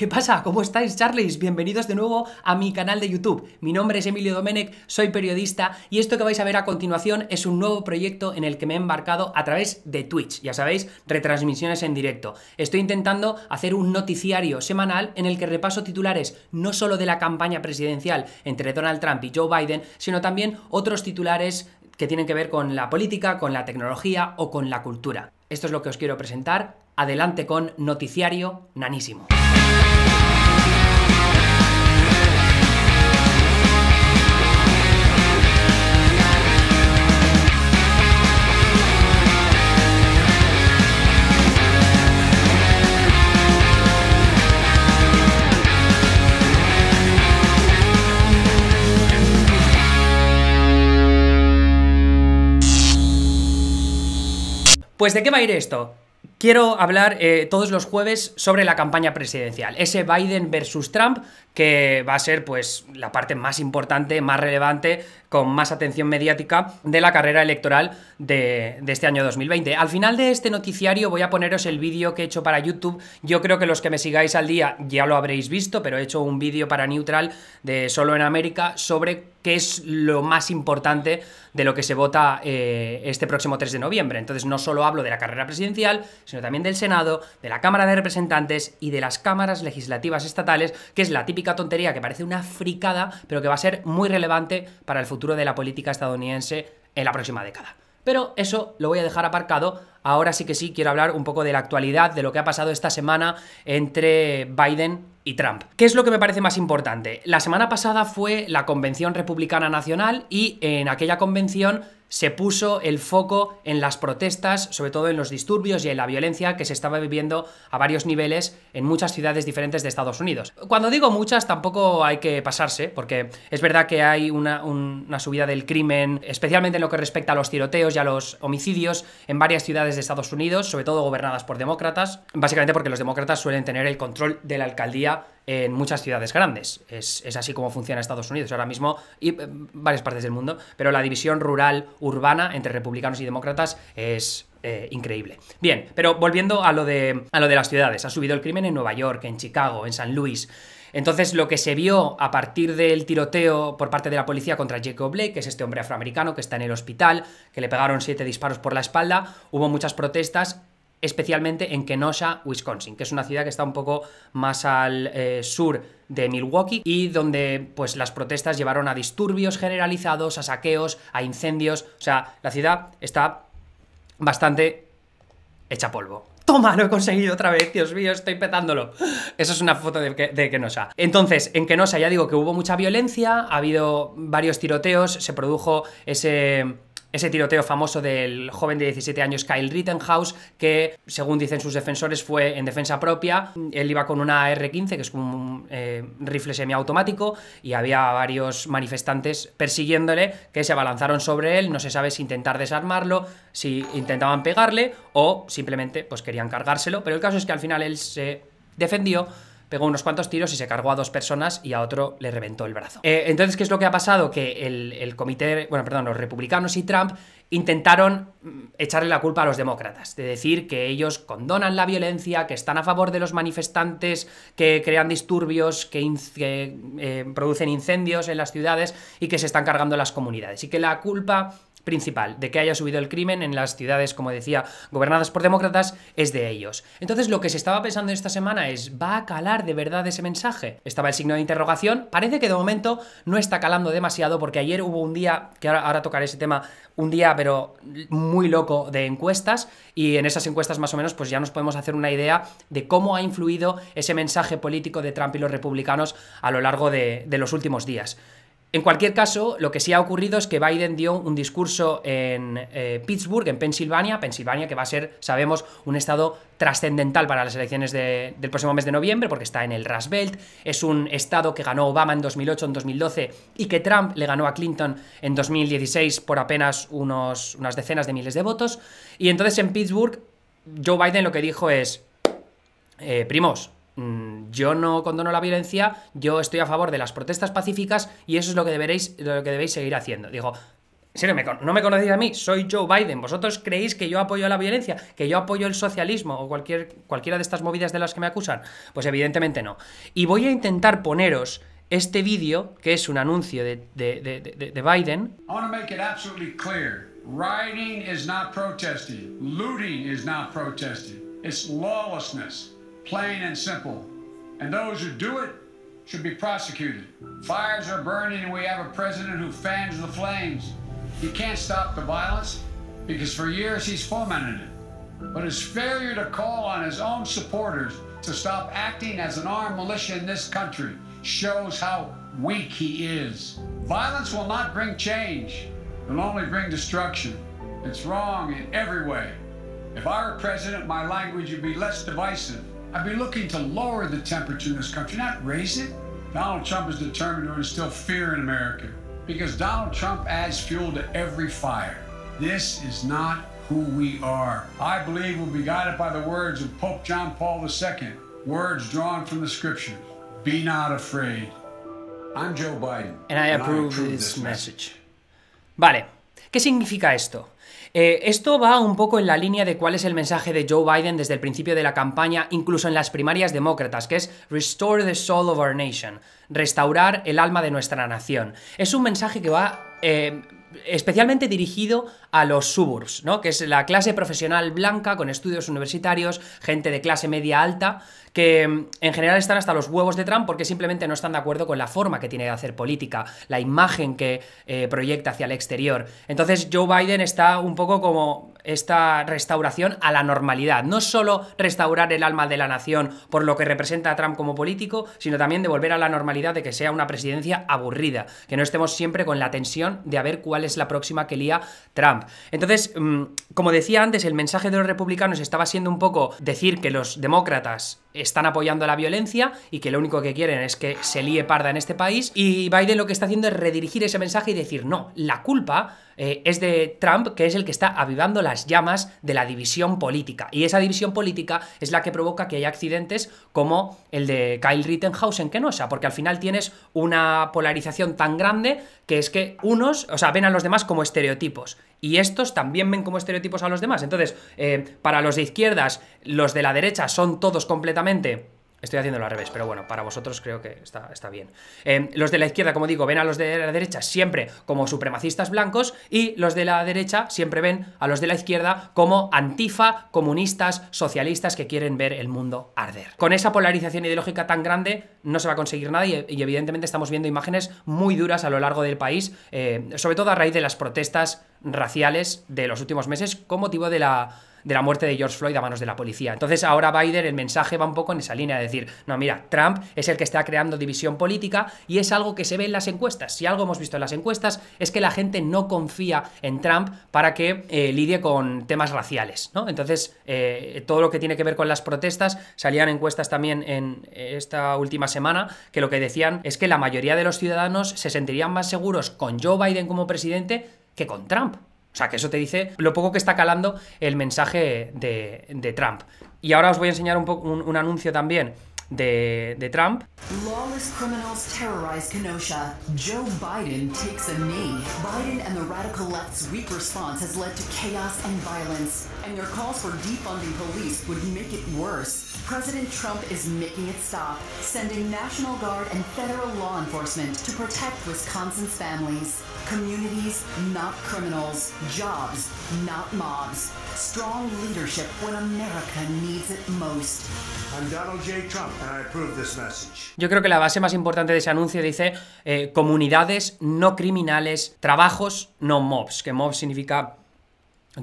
¿Qué pasa? ¿Cómo estáis, Charles? Bienvenidos de nuevo a mi canal de YouTube. Mi nombre es Emilio Domenech, soy periodista y esto que vais a ver a continuación es un nuevo proyecto en el que me he embarcado a través de Twitch. Ya sabéis, retransmisiones en directo. Estoy intentando hacer un noticiario semanal en el que repaso titulares no solo de la campaña presidencial entre Donald Trump y Joe Biden, sino también otros titulares que tienen que ver con la política, con la tecnología o con la cultura. Esto es lo que os quiero presentar. Adelante con Noticiario Nanísimo. Pues de qué va a ir esto? Quiero hablar eh, todos los jueves sobre la campaña presidencial, ese Biden versus Trump que va a ser pues la parte más importante, más relevante con más atención mediática de la carrera electoral de, este año 2020. Al final de este noticiario voy a poneros el vídeo que he hecho para YouTube. Yo creo que los que me sigáis al día ya lo habréis visto, pero he hecho un vídeo para Neutral de Solo en América sobre qué es lo más importante de lo que se vota eh, este próximo 3 de noviembre. Entonces no solo hablo de la carrera presidencial, sino también del Senado, de la Cámara de Representantes y de las cámaras legislativas estatales, que es la típica tontería que parece una fricada, pero que va a ser muy relevante para el futuro de la política estadounidense en la próxima década. Pero eso lo voy a dejar aparcado ahora sí que sí quiero hablar un poco de la actualidad, de lo que ha pasado esta semana entre Biden y Trump. ¿Qué es lo que me parece más importante? La semana pasada fue la Convención Republicana Nacional y en aquella convención se puso el foco en las protestas, sobre todo en los disturbios y en la violencia que se estaba viviendo a varios niveles en muchas ciudades diferentes de Estados Unidos. Cuando digo muchas, tampoco hay que pasarse, porque es verdad que hay una, una subida del crimen, especialmente en lo que respecta a los tiroteos y a los homicidios en varias ciudades de Estados Unidos, sobre todo gobernadas por demócratas, básicamente porque los demócratas suelen tener el control de la alcaldía en muchas ciudades grandes. Es, así como funciona Estados Unidos ahora mismo y eh, varias partes del mundo, pero la división rural-urbana entre republicanos y demócratas es eh, increíble. Bien, pero volviendo a lo, de, a lo de las ciudades, ha subido el crimen en Nueva York, en Chicago, en San Luis. Entonces, lo que se vio a partir del tiroteo por parte de la policía contra Jacob Blake, que es este hombre afroamericano que está en el hospital, que le pegaron siete disparos por la espalda, hubo muchas protestas, especialmente en Kenosha, Wisconsin, que es una ciudad que está un poco más al eh, sur de Milwaukee y donde pues las protestas llevaron a disturbios generalizados, a saqueos, a incendios, o sea, la ciudad está bastante hecha polvo. Toma, lo he conseguido otra vez, Dios mío, estoy petándolo. Eso es una foto de, de Kenosa. Entonces, en Kenosa ya digo que hubo mucha violencia, ha habido varios tiroteos, se produjo ese ese tiroteo famoso del joven de 17 años Kyle Rittenhouse, que según dicen sus defensores fue en defensa propia. Él iba con una R-15, que es un eh, rifle semiautomático, y había varios manifestantes persiguiéndole que se abalanzaron sobre él. No se sabe si intentar desarmarlo, si intentaban pegarle o simplemente pues querían cargárselo. Pero el caso es que al final él se defendió pegó unos cuantos tiros y se cargó a dos personas y a otro le reventó el brazo. Eh, entonces, ¿qué es lo que ha pasado? Que el, comité, bueno, perdón, los republicanos y Trump intentaron mm, echarle la culpa a los demócratas, de decir que ellos condonan la violencia, que están a favor de los manifestantes, que crean disturbios, que, eh, producen incendios en las ciudades y que se están cargando las comunidades. Y que la culpa principal de que haya subido el crimen en las ciudades, como decía, gobernadas por demócratas, es de ellos. Entonces lo que se estaba pensando esta semana es, ¿va a calar de verdad ese mensaje? Estaba el signo de interrogación, parece que de momento no está calando demasiado porque ayer hubo un día, que ahora, tocaré ese tema, un día pero muy loco de encuestas y en esas encuestas más o menos pues ya nos podemos hacer una idea de cómo ha influido ese mensaje político de Trump y los republicanos a lo largo de los últimos días. En cualquier caso, lo que sí ha ocurrido es que Biden dio un discurso en eh, Pittsburgh, en Pensilvania, Pensilvania que va a ser, sabemos, un estado trascendental para las elecciones del próximo mes de noviembre, porque está en el Rust Belt, es un estado que ganó Obama en 2008, en 2012, y que Trump le ganó a Clinton en 2016 por apenas unos, unas decenas de miles de votos. Y entonces en Pittsburgh, Joe Biden lo que dijo es, eh, primos, Mm, yo no condono la violencia, yo estoy a favor de las protestas pacíficas y eso es lo que, deberéis, lo que debéis seguir haciendo. Digo, en no me, no me conocéis a mí, soy Joe Biden. ¿Vosotros creéis que yo apoyo la violencia? ¿Que yo apoyo el socialismo o cualquier, cualquiera de estas movidas de las que me acusan? Pues evidentemente no. Y voy a intentar poneros este vídeo, que es un anuncio de, de, Biden. Rioting is not protesting. Looting is not protesting. It's lawlessness. plain and simple. And those who do it should be prosecuted. Fires are burning and we have a president who fans the flames. He can't stop the violence because for years he's fomented it. But his failure to call on his own supporters to stop acting as an armed militia in this country shows how weak he is. Violence will not bring change. It'll only bring destruction. It's wrong in every way. If I were president, my language would be less divisive I'd be looking to lower the temperature in this country, not raise it. Donald Trump is determined to instill fear in America because Donald Trump adds fuel to every fire. This is not who we are. I believe we'll be guided by the words of Pope John Paul II, words drawn from the scriptures. Be not afraid. I'm Joe Biden. And I approve, and I approve this, this message. message. Vale. ¿Qué significa esto? Eh, esto va un poco en la línea de cuál es el mensaje de Joe Biden desde el principio de la campaña, incluso en las primarias demócratas, que es Restore the Soul of Our Nation, restaurar el alma de nuestra nación. Es un mensaje que va... Eh, especialmente dirigido a los suburbs, ¿no? que es la clase profesional blanca con estudios universitarios, gente de clase media alta, que mm, en general están hasta los huevos de Trump porque simplemente no están de acuerdo con la forma que tiene de hacer política, la imagen que eh, proyecta hacia el exterior. Entonces Joe Biden está un poco como esta restauración a la normalidad. No solo restaurar el alma de la nación por lo que representa a Trump como político, sino también devolver a la normalidad de que sea una presidencia aburrida, que no estemos siempre con la tensión de a ver cuál es la próxima que lía Trump. Entonces, mm, como decía antes, el mensaje de los republicanos estaba siendo un poco decir que los demócratas están apoyando la violencia y que lo único que quieren es que se líe parda en este país. Y Biden lo que está haciendo es redirigir ese mensaje y decir, no, la culpa eh, es de Trump, que es el que está avivando las llamas de la división política. Y esa división política es la que provoca que haya accidentes como el de Kyle Rittenhouse en sea porque al final tienes una polarización tan grande que es que unos, o sea, ven a los demás como estereotipos y estos también ven como estereotipos a los demás. Entonces, eh, para los de izquierdas, los de la derecha son todos completamente Estoy haciéndolo al revés, pero bueno, para vosotros creo que está, está bien. Em, los de la izquierda, como digo, ven a los de la derecha siempre como supremacistas blancos y los de la derecha siempre ven a los de la izquierda como antifa, comunistas, socialistas que quieren ver el mundo arder. Con esa polarización ideológica tan grande no se va a conseguir nada y, evidentemente estamos viendo imágenes muy duras a lo largo del país, eh, sobre todo a raíz de las protestas raciales de los últimos meses con motivo de la de la muerte de George Floyd a manos de la policía. Entonces ahora Biden el mensaje va un poco en esa línea de decir, no, mira, Trump es el que está creando división política y es algo que se ve en las encuestas. Si algo hemos visto en las encuestas es que la gente no confía en Trump para que eh, lidie con temas raciales, ¿no? Entonces eh, todo lo que tiene que ver con las protestas, salían encuestas también en esta última semana que lo que decían es que la mayoría de los ciudadanos se sentirían más seguros con Joe Biden como presidente que con Trump. O sea, que eso te dice lo poco que está calando el mensaje de, de Trump. Y ahora os voy a enseñar un, un, un anuncio también de, de Trump. Lawless criminals terrorize Kenosha. Joe Biden takes a knee. Biden and the radical left's weak response has led to chaos and violence, and their calls for defunding police would make it worse. President Trump is making it stop, sending National Guard and federal law enforcement to protect Wisconsin's families, communities, not criminals, jobs, not mobs. Yo creo que la base más importante de ese anuncio dice eh, comunidades no criminales, trabajos no mobs, que mobs significa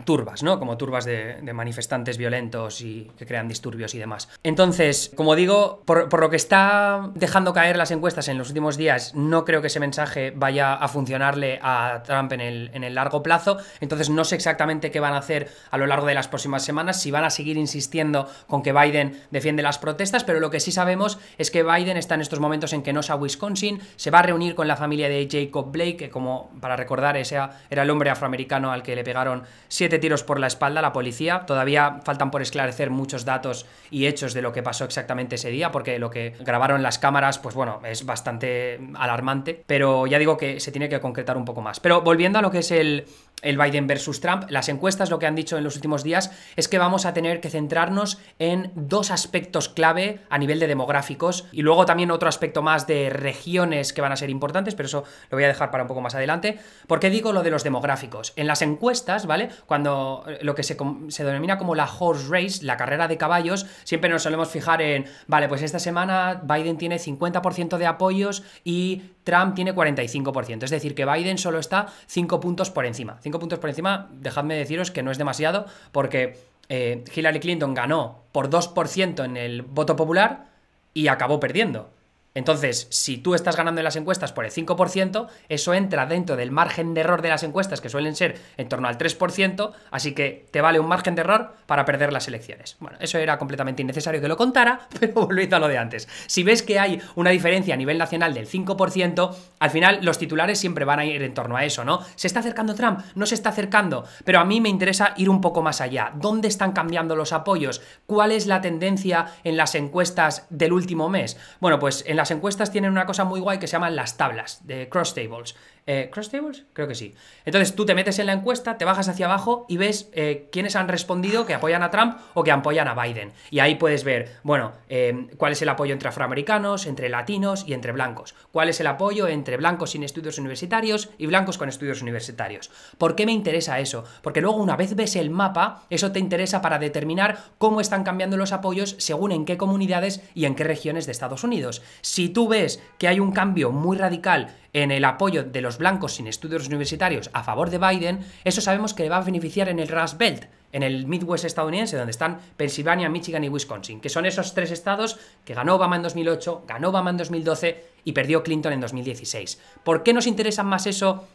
turbas, ¿no? Como turbas de, manifestantes violentos y que crean disturbios y demás. Entonces, como digo, por, lo que está dejando caer las encuestas en los últimos días, no creo que ese mensaje vaya a funcionarle a Trump en el, largo plazo. Entonces, no sé exactamente qué van a hacer a lo largo de las próximas semanas, si van a seguir insistiendo con que Biden defiende las protestas, pero lo que sí sabemos es que Biden está en estos momentos en Kenosha, Wisconsin, se va a reunir con la familia de Jacob Blake, que como para recordar, ese era el hombre afroamericano al que le pegaron siete tiros por la espalda la policía. Todavía faltan por esclarecer muchos datos y hechos de lo que pasó exactamente ese día, porque lo que grabaron las cámaras, pues bueno, es bastante alarmante. Pero ya digo que se tiene que concretar un poco más. Pero volviendo a lo que es el, el Biden versus Trump, las encuestas lo que han dicho en los últimos días es que vamos a tener que centrarnos en dos aspectos clave a nivel de demográficos y luego también otro aspecto más de regiones que van a ser importantes, pero eso lo voy a dejar para un poco más adelante. ¿Por qué digo lo de los demográficos? En las encuestas, ¿vale? Cuando eh, lo que se, se denomina como la horse race, la carrera de caballos, siempre nos solemos fijar en, vale, pues esta semana Biden tiene 50% de apoyos y Trump tiene 45%, es decir, que Biden solo está 5 puntos por encima puntos por encima, dejadme deciros que no es demasiado, porque eh, Hillary Clinton ganó por 2% en el voto popular y acabó perdiendo. Entonces, si tú estás ganando en las encuestas por el 5%, eso entra dentro del margen de error de las encuestas, que suelen ser en torno al 3%, así que te vale un margen de error para perder las elecciones. Bueno, eso era completamente innecesario que lo contara, pero volviendo a lo de antes. Si ves que hay una diferencia a nivel nacional del 5%, al final los titulares siempre van a ir en torno a eso, ¿no? ¿Se está acercando Trump? No se está acercando, pero a mí me interesa ir un poco más allá. ¿Dónde están cambiando los apoyos? ¿Cuál es la tendencia en las encuestas del último mes? Bueno, pues en las las encuestas tienen una cosa muy guay que se llaman las tablas de cross tables. Eh, ¿Cross tables? Creo que sí. Entonces tú te metes en la encuesta, te bajas hacia abajo y ves eh, quiénes han respondido que apoyan a Trump o que apoyan a Biden. Y ahí puedes ver, bueno, eh, cuál es el apoyo entre afroamericanos, entre latinos y entre blancos. Cuál es el apoyo entre blancos sin estudios universitarios y blancos con estudios universitarios. ¿Por qué me interesa eso? Porque luego una vez ves el mapa, eso te interesa para determinar cómo están cambiando los apoyos según en qué comunidades y en qué regiones de Estados Unidos. Si tú ves que hay un cambio muy radical en el apoyo de los blancos sin estudios universitarios a favor de Biden, eso sabemos que le va a beneficiar en el Rust Belt, en el Midwest estadounidense, donde están Pensilvania, Michigan y Wisconsin, que son esos tres estados que ganó Obama en 2008, ganó Obama en 2012 y perdió Clinton en 2016. ¿Por qué nos interesa más eso?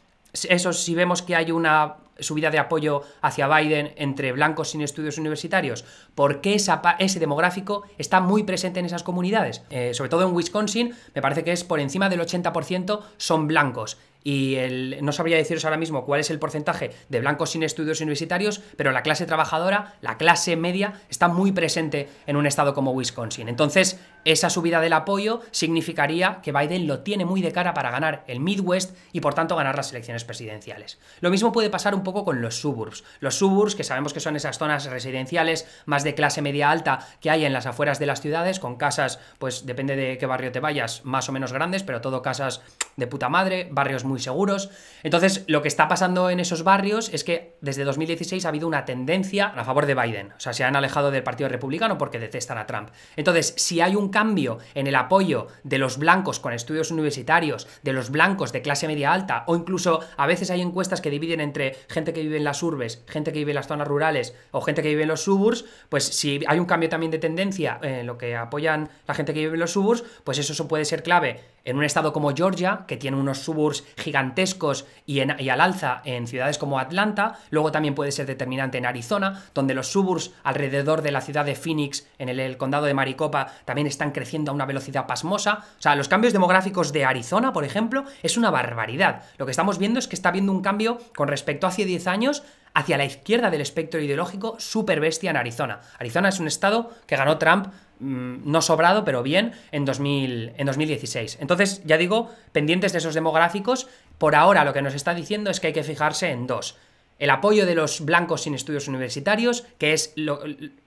Eso si vemos que hay una subida de apoyo hacia Biden entre blancos sin estudios universitarios, porque esa, ese demográfico está muy presente en esas comunidades. Eh, sobre todo en Wisconsin, me parece que es por encima del 80% son blancos. Y no sabría deciros ahora mismo cuál es el porcentaje de blancos sin estudios universitarios, pero la clase trabajadora, la clase media, está muy presente en un estado como Wisconsin. Entonces, esa subida del apoyo significaría que Biden lo tiene muy de cara para ganar el Midwest y por tanto ganar las elecciones presidenciales. Lo mismo puede pasar un poco con los suburbs. Los suburbs, que sabemos que son esas zonas residenciales más de clase media alta que hay en las afueras de las ciudades, con casas, pues depende de qué barrio te vayas, más o menos grandes, pero todo casas de puta madre, barrios muy seguros. Entonces, lo que está pasando en esos barrios es que desde 2016 ha habido una tendencia a favor de Biden. O sea, se han alejado del Partido Republicano porque detestan a Trump. Entonces, si hay un cambio en el apoyo de los blancos con estudios universitarios, de los blancos de clase media alta, o incluso a veces hay encuestas que dividen entre gente que vive en las urbes, gente que vive en las zonas rurales o gente que vive en los suburbs, pues si hay un cambio también de tendencia en lo que apoyan la gente que vive en los suburbs, pues eso, eso puede ser clave en un estado como Georgia, que tiene unos suburbs gigantescos y, al alza en ciudades como Atlanta, luego también puede ser determinante en Arizona, donde los suburbs alrededor de la ciudad de Phoenix, en el, el, condado de Maricopa, también están creciendo a una velocidad pasmosa. O sea, los cambios demográficos de Arizona, por ejemplo, es una barbaridad. Lo que estamos viendo es que está habiendo un cambio con respecto a hace 10 años hacia la izquierda del espectro ideológico super bestia en Arizona. Arizona es un estado que ganó Trump mm, no sobrado, pero bien, en, 2000, en 2016. Entonces, ya digo, pendientes de esos demográficos, por ahora lo que nos está diciendo es que hay que fijarse en dos el apoyo de los blancos sin estudios universitarios, que es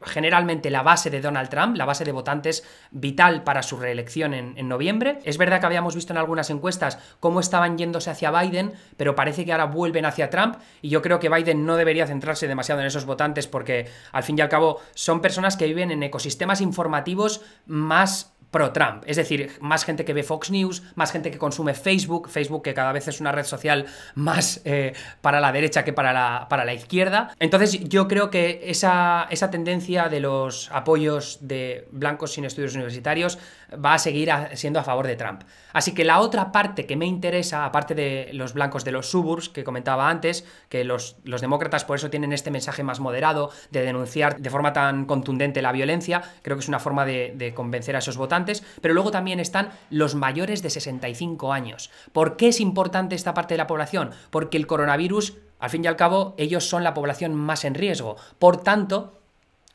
generalmente la base de Donald Trump, la base de votantes vital para su reelección en, en, noviembre. Es verdad que habíamos visto en algunas encuestas cómo estaban yéndose hacia Biden, pero parece que ahora vuelven hacia Trump y yo creo que Biden no debería centrarse demasiado en esos votantes porque al fin y al cabo son personas que viven en ecosistemas informativos más pro-Trump. Es decir, más gente que ve Fox News, más gente que consume Facebook, Facebook que cada vez es una red social más eh, para la derecha que para la, para la izquierda. Entonces yo creo que esa, esa tendencia de los apoyos de blancos sin estudios universitarios va a seguir siendo a favor de Trump. Así que la otra parte que me interesa, aparte de los blancos de los suburbs que comentaba antes, que los, los demócratas por eso tienen este mensaje más moderado de denunciar de forma tan contundente la violencia, creo que es una forma de, de convencer a esos votantes, pero luego también están los mayores de 65 años. ¿Por qué es importante esta parte de la población? Porque el coronavirus, al fin y al cabo, ellos son la población más en riesgo. Por tanto,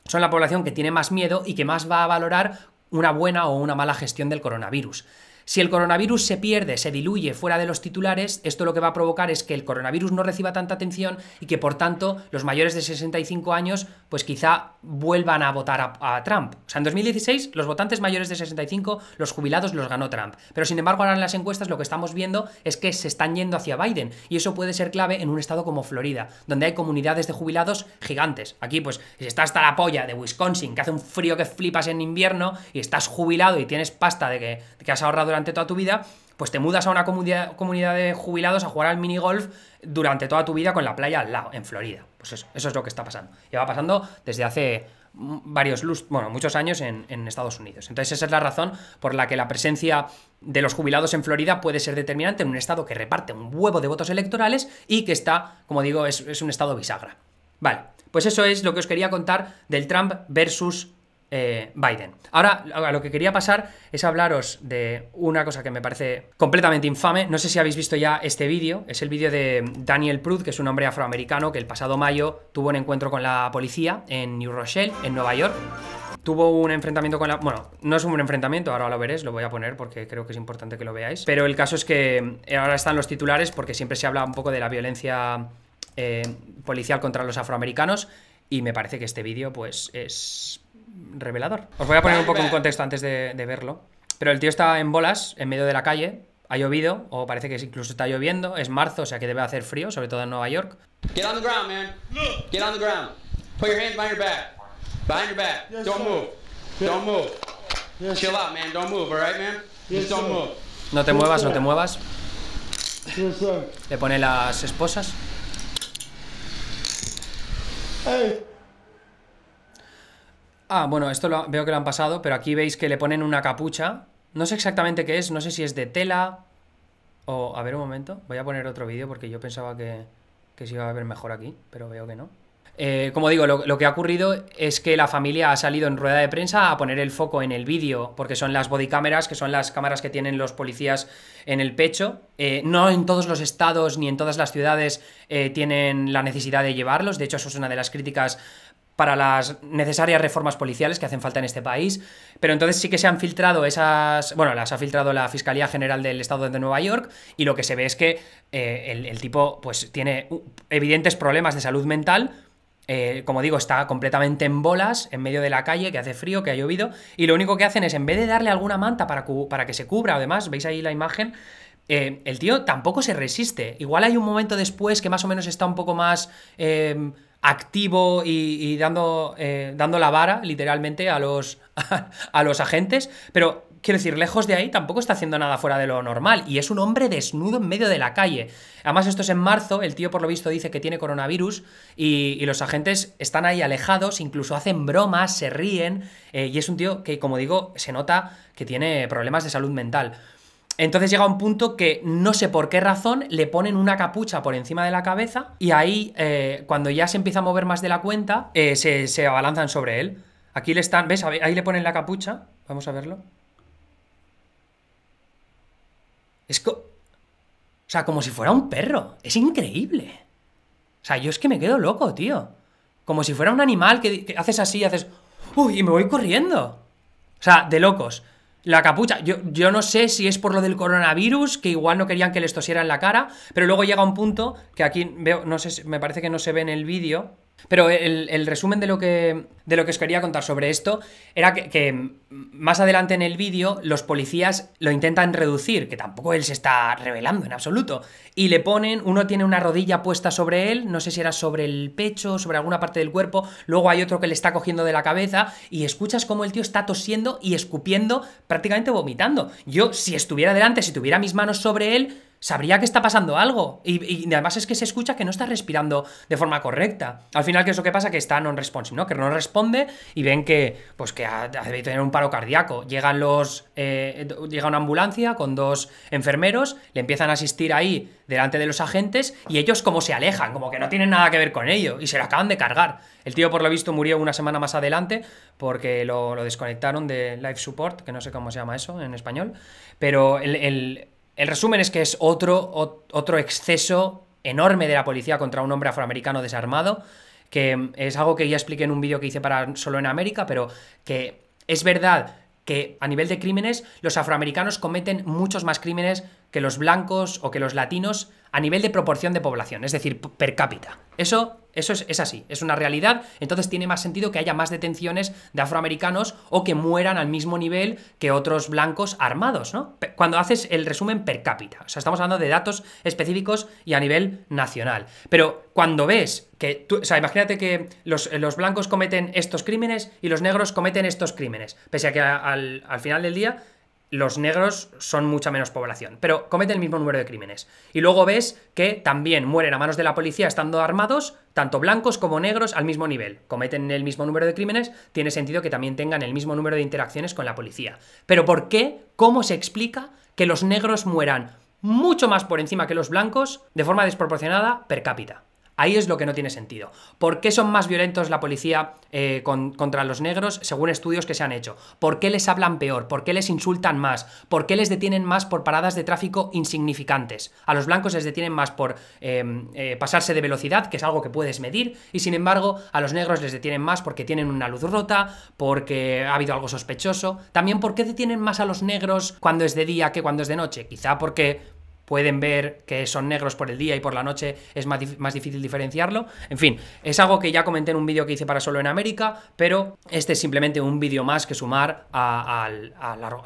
son la población que tiene más miedo y que más va a valorar una buena o una mala gestión del coronavirus. Si el coronavirus se pierde, se diluye fuera de los titulares, esto lo que va a provocar es que el coronavirus no reciba tanta atención y que por tanto los mayores de 65 años pues quizá vuelvan a votar a, Trump. O sea, en 2016 los votantes mayores de 65, los jubilados los ganó Trump. Pero sin embargo ahora en las encuestas lo que estamos viendo es que se están yendo hacia Biden y eso puede ser clave en un estado como Florida, donde hay comunidades de jubilados gigantes. Aquí pues si está hasta la polla de Wisconsin, que hace un frío que flipas en invierno y estás jubilado y tienes pasta de que, de has ahorrado durante toda tu vida, pues te mudas a una comunidad, de jubilados a jugar al minigolf durante toda tu vida con la playa al lado, en Florida. Pues eso, eso es lo que está pasando. va pasando desde hace mm, varios bueno, muchos años en, Estados Unidos. Entonces esa es la razón por la que la presencia de los jubilados en Florida puede ser determinante en un estado que reparte un huevo de votos electorales y que está, como digo, es, es un estado bisagra. Vale, pues eso es lo que os quería contar del Trump versus eh, Biden. Ahora, lo que quería pasar es hablaros de una cosa que me parece completamente infame. No sé si habéis visto ya este vídeo. Es el vídeo de Daniel Prud, que es un hombre afroamericano que el pasado mayo tuvo un encuentro con la policía en New Rochelle, en Nueva York. Tuvo un enfrentamiento con la... Bueno, no es un enfrentamiento, ahora lo veréis, lo voy a poner porque creo que es importante que lo veáis. Pero el caso es que eh, ahora están los titulares porque siempre se habla un poco de la violencia eh, policial contra los afroamericanos y me parece que este vídeo pues es revelador. Os voy a poner un poco un contexto antes de, verlo. Pero el tío está en bolas, en medio de la calle, ha llovido, o parece que incluso está lloviendo, es marzo, o sea que debe hacer frío, sobre todo en Nueva York. Get on the ground, man. Get on the ground. behind your back. your back. don't move. Don't move. Chill out, man. Don't move, alright, man? Just don't move. No te muevas, no te muevas. Le pone las esposas. Ah, bueno, esto lo, veo que lo han pasado, pero aquí veis que le ponen una capucha. No sé exactamente qué es, no sé si es de tela o... A ver, un momento, voy a poner otro vídeo porque yo pensaba que, se iba a ver mejor aquí, pero veo que no. Eh, como digo, lo, que ha ocurrido es que la familia ha salido en rueda de prensa a poner el foco en el vídeo, porque son las bodycámaras, que son las cámaras que tienen los policías en el pecho. Eh, no en todos los estados ni en todas las ciudades eh, tienen la necesidad de llevarlos, de hecho eso es una de las críticas para las necesarias reformas policiales que hacen falta en este país. Pero entonces sí que se han filtrado esas. Bueno, las ha filtrado la Fiscalía General del Estado de Nueva York y lo que se ve es que eh, el, tipo pues tiene evidentes problemas de salud mental. Eh, como digo, está completamente en bolas, en medio de la calle, que hace frío, que ha llovido, y lo único que hacen es, en vez de darle alguna manta para, para que se cubra, además, veis ahí la imagen, eh, el tío tampoco se resiste. Igual hay un momento después que más o menos está un poco más activo y, dando, eh, dando la vara literalmente a los, a, los agentes, pero quiero decir, lejos de ahí tampoco está haciendo nada fuera de lo normal y es un hombre desnudo en medio de la calle. Además, esto es en marzo, el tío por lo visto dice que tiene coronavirus y, los agentes están ahí alejados, incluso hacen bromas, se ríen eh, y es un tío que, como digo, se nota que tiene problemas de salud mental. Entonces llega un punto que no sé por qué razón le ponen una capucha por encima de la cabeza y ahí eh, cuando ya se empieza a mover más de la cuenta eh, se, se, abalanzan sobre él. Aquí le están, ¿ves? Ahí le ponen la capucha. Vamos a verlo. Es o sea, como si fuera un perro. Es increíble. O sea, yo es que me quedo loco, tío. Como si fuera un animal que, haces así, haces... Uy, y me voy corriendo. O sea, de locos. La capucha, yo, yo, no sé si es por lo del coronavirus, que igual no querían que les tosieran la cara, pero luego llega un punto que aquí veo, no sé, me parece que no se ve en el vídeo, pero el, resumen de lo, que, de lo que os quería contar sobre esto era que, que más adelante en el vídeo los policías lo intentan reducir, que tampoco él se está revelando en absoluto, y le ponen, uno tiene una rodilla puesta sobre él, no sé si era sobre el pecho, sobre alguna parte del cuerpo, luego hay otro que le está cogiendo de la cabeza y escuchas cómo el tío está tosiendo y escupiendo, prácticamente vomitando. Yo si estuviera delante, si tuviera mis manos sobre él, sabría que está pasando algo. Y, además es que se escucha que no está respirando de forma correcta. Al final, ¿qué es lo que pasa? Que está non-responsive, ¿no? Que no responde y ven que, pues, que ha, debe tener un paro cardíaco. Llegan los. Eh, llega una ambulancia con dos enfermeros, le empiezan a asistir ahí delante de los agentes y ellos como se alejan, como que no tienen nada que ver con ello y se lo acaban de cargar. El tío, por lo visto, murió una semana más adelante porque lo, desconectaron de Life Support, que no sé cómo se llama eso en español, pero el el resumen es que es otro, otro exceso enorme de la policía contra un hombre afroamericano desarmado, que mm, es algo que ya expliqué en un vídeo que hice para solo en América, pero que es verdad que a nivel de crímenes los afroamericanos cometen muchos más crímenes que los blancos o que los latinos a nivel de proporción de población, es decir, per cápita. Eso, eso es, así, es una realidad, entonces tiene más sentido que haya más detenciones de afroamericanos o que mueran al mismo nivel que otros blancos armados, ¿no? Cuando haces el resumen per cápita, o sea, estamos hablando de datos específicos y a nivel nacional. Pero cuando ves que, tú, o sea, imagínate que los, blancos cometen estos crímenes y los negros cometen estos crímenes, pese a que al, al final del día los negros son mucha menos población, pero cometen el mismo número de crímenes. Y luego ves que también mueren a manos de la policía estando armados, tanto blancos como negros al mismo nivel. Cometen el mismo número de crímenes, tiene sentido que también tengan el mismo número de interacciones con la policía. Pero ¿por qué? ¿Cómo se explica que los negros mueran mucho más por encima que los blancos de forma desproporcionada per cápita? Ahí es lo que no tiene sentido. ¿Por qué son más violentos la policía eh, contra los negros según estudios que se han hecho? ¿Por qué les hablan peor? ¿Por qué les insultan más? ¿Por qué les detienen más por paradas de tráfico insignificantes? A los blancos les detienen más por em, eh, pasarse de velocidad, que es algo que puedes medir, y sin embargo a los negros les detienen más porque tienen una luz rota, porque ha habido algo sospechoso. También por qué detienen más a los negros cuando es de día que cuando es de noche. Quizá porque pueden ver que son negros por el día y por la noche es más, difícil diferenciarlo. En fin, es algo que ya comenté en un vídeo que hice para solo en América, pero este es simplemente un vídeo más que sumar a,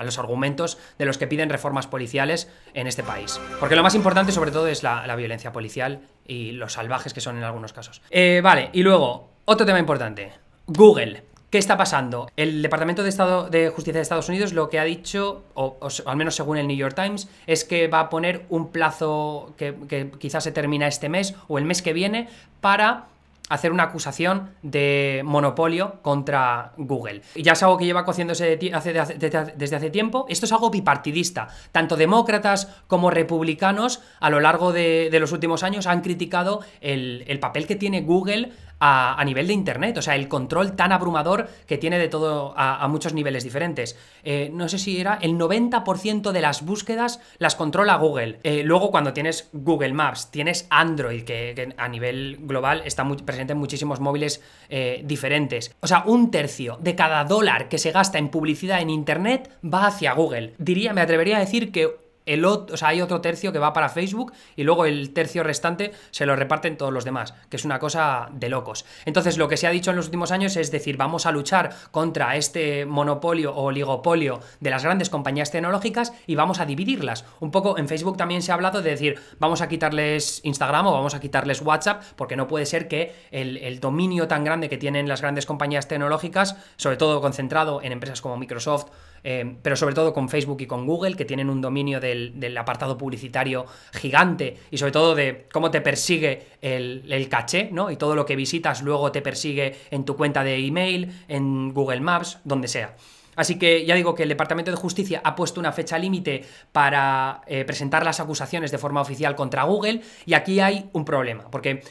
los argumentos de los que piden reformas policiales en este país. Porque lo más importante sobre todo es la, la violencia policial y los salvajes que son en algunos casos. Eh, vale, y luego, otro tema importante, Google. ¿Qué está pasando? El Departamento de, Estado, de Justicia de Estados Unidos lo que ha dicho, o, al menos según el New York Times, es que va a poner un plazo que, quizás se termina este mes o el mes que viene para hacer una acusación de monopolio contra Google. Y ya es algo que lleva cociéndose desde hace tiempo. Esto es algo bipartidista. Tanto demócratas como republicanos a lo largo de, los últimos años han criticado el papel que tiene Google a, nivel de Internet, o sea, el control tan abrumador que tiene de todo a, muchos niveles diferentes. Eh, no sé si era el 90% de las búsquedas las controla Google. Eh, luego cuando tienes Google Maps, tienes Android, que, a nivel global está muy, presente en muchísimos móviles eh, diferentes. O sea, un tercio de cada dólar que se gasta en publicidad en Internet va hacia Google. Diría, me atrevería a decir que otro, o sea, hay otro tercio que va para Facebook y luego el tercio restante se lo reparten todos los demás, que es una cosa de locos. Entonces, lo que se ha dicho en los últimos años es decir, vamos a luchar contra este monopolio o oligopolio de las grandes compañías tecnológicas y vamos a dividirlas. Un poco en Facebook también se ha hablado de decir, vamos a quitarles Instagram o vamos a quitarles WhatsApp, porque no puede ser que el, el dominio tan grande que tienen las grandes compañías tecnológicas, sobre todo concentrado en empresas como Microsoft, eh, pero sobre todo con Facebook y con Google, que tienen un dominio del, apartado publicitario gigante y sobre todo de cómo te persigue el, caché, ¿no? Y todo lo que visitas luego te persigue en tu cuenta de email, en Google Maps, donde sea. Así que ya digo que el Departamento de Justicia ha puesto una fecha límite para eh, presentar las acusaciones de forma oficial contra Google y aquí hay un problema, porque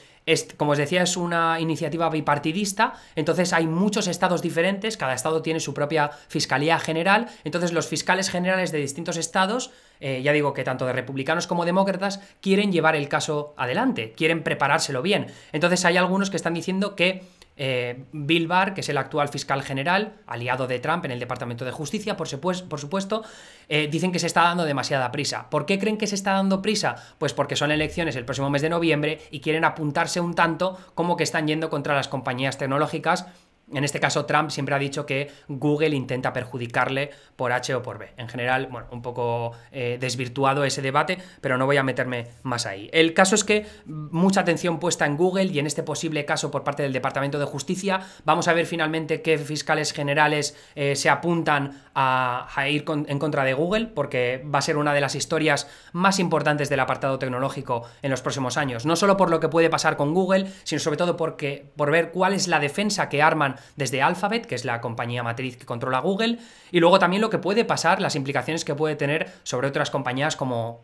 como os decía, es una iniciativa bipartidista, entonces hay muchos estados diferentes, cada estado tiene su propia fiscalía general, entonces los fiscales generales de distintos estados, eh, ya digo que tanto de republicanos como demócratas, quieren llevar el caso adelante, quieren preparárselo bien. Entonces hay algunos que están diciendo que eh, Bill Barr, que es el actual fiscal general, aliado de Trump en el Departamento de Justicia, por, supuesto, eh, dicen que se está dando demasiada prisa. ¿Por qué creen que se está dando prisa? Pues porque son elecciones el próximo mes de noviembre y quieren apuntarse un tanto como que están yendo contra las compañías tecnológicas en este caso, Trump siempre ha dicho que Google intenta perjudicarle por H o por B. En general, bueno, un poco eh, desvirtuado ese debate, pero no voy a meterme más ahí. El caso es que mucha atención puesta en Google y en este posible caso por parte del Departamento de Justicia. Vamos a ver finalmente qué fiscales generales eh, se apuntan a, ir en contra de Google, porque va a ser una de las historias más importantes del apartado tecnológico en los próximos años. No solo por lo que puede pasar con Google, sino sobre todo porque, por ver cuál es la defensa que arman desde Alphabet, que es la compañía matriz que controla Google, y luego también lo que puede pasar, las implicaciones que puede tener sobre otras compañías como,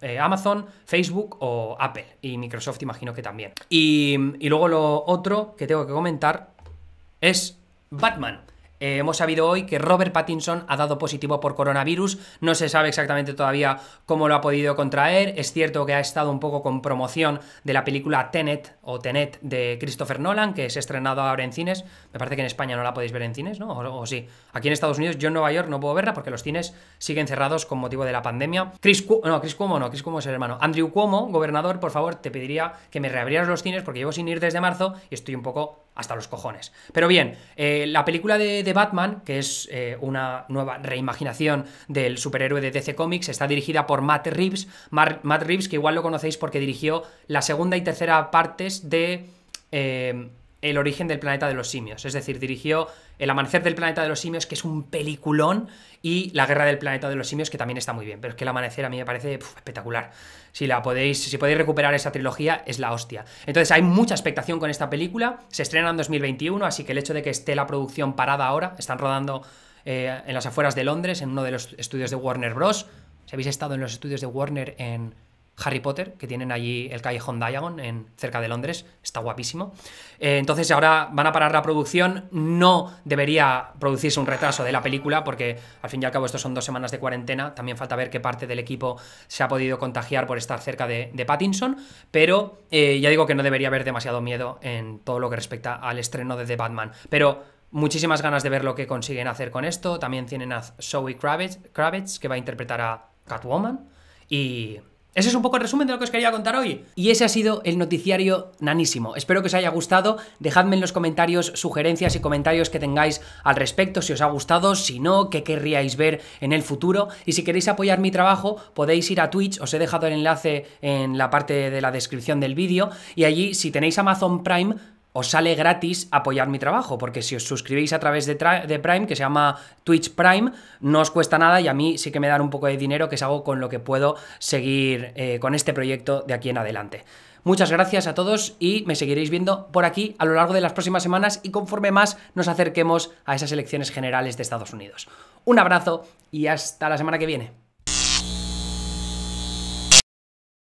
eh, Amazon, Facebook o Apple, y Microsoft imagino que también. y luego lo otro que tengo que comentar es Batman. Eh, hemos sabido hoy que Robert Pattinson ha dado positivo por coronavirus, no se sabe exactamente todavía cómo lo ha podido contraer, es cierto que ha estado un poco con promoción de la película Tenet o Tenet de Christopher Nolan, que es estrenado ahora en cines, me parece que en España no la podéis ver en cines, ¿no? O, sí, aquí en Estados Unidos, yo en Nueva York no puedo verla porque los cines siguen cerrados con motivo de la pandemia. Chris no, Chris Cuomo no, Chris Cuomo es el hermano. Andrew Cuomo, gobernador, por favor, te pediría que me reabrieras los cines porque llevo sin ir desde marzo y estoy un poco hasta los cojones. Pero bien, eh, la película de, Batman, que es eh, una nueva reimaginación del superhéroe de DC Comics, está dirigida por Matt Reeves. Matt Reeves, que igual lo conocéis porque dirigió la segunda y tercera partes de... Eh, el origen del planeta de los simios. Es decir, dirigió El amanecer del planeta de los simios, que es un peliculón, y La guerra del planeta de los simios, que también está muy bien. Pero es que El amanecer a mí me parece espectacular. Si la podéis, si podéis recuperar esa trilogía, es la hostia. Entonces hay mucha expectación con esta película. Se estrena en 2021, así que el hecho de que esté la producción parada ahora, están rodando eh, en las afueras de Londres, en uno de los estudios de Warner Bros. Si habéis estado en los estudios de Warner en Harry Potter, que tienen allí el callejón Diagon en, cerca de Londres, está guapísimo. Eh, entonces ahora van a parar la producción, no debería producirse un retraso de la película porque al fin y al cabo estos son dos semanas de cuarentena, también falta ver qué parte del equipo se ha podido contagiar por estar cerca de, Pattinson, pero eh, ya digo que no debería haber demasiado miedo en todo lo que respecta al estreno de The Batman, pero... Muchísimas ganas de ver lo que consiguen hacer con esto. También tienen a Zoe Kravitz, Kravitz que va a interpretar a Catwoman. Y ese es un poco el resumen de lo que os quería contar hoy. Y ese ha sido el noticiario nanísimo. Espero que os haya gustado. Dejadme en los comentarios sugerencias y comentarios que tengáis al respecto, si os ha gustado, si no, qué querríais ver en el futuro. Y si queréis apoyar mi trabajo, podéis ir a Twitch, os he dejado el enlace en la parte de la descripción del vídeo. Y allí, si tenéis Amazon Prime, os sale gratis apoyar mi trabajo, porque si os suscribís a través de, Prime, que se llama Twitch Prime, no os cuesta nada y a mí sí que me dan un poco de dinero, que es algo con lo que puedo seguir eh, con este proyecto de aquí en adelante. Muchas gracias a todos y me seguiréis viendo por aquí a lo largo de las próximas semanas y conforme más nos acerquemos a esas elecciones generales de Estados Unidos. Un abrazo y hasta la semana que viene.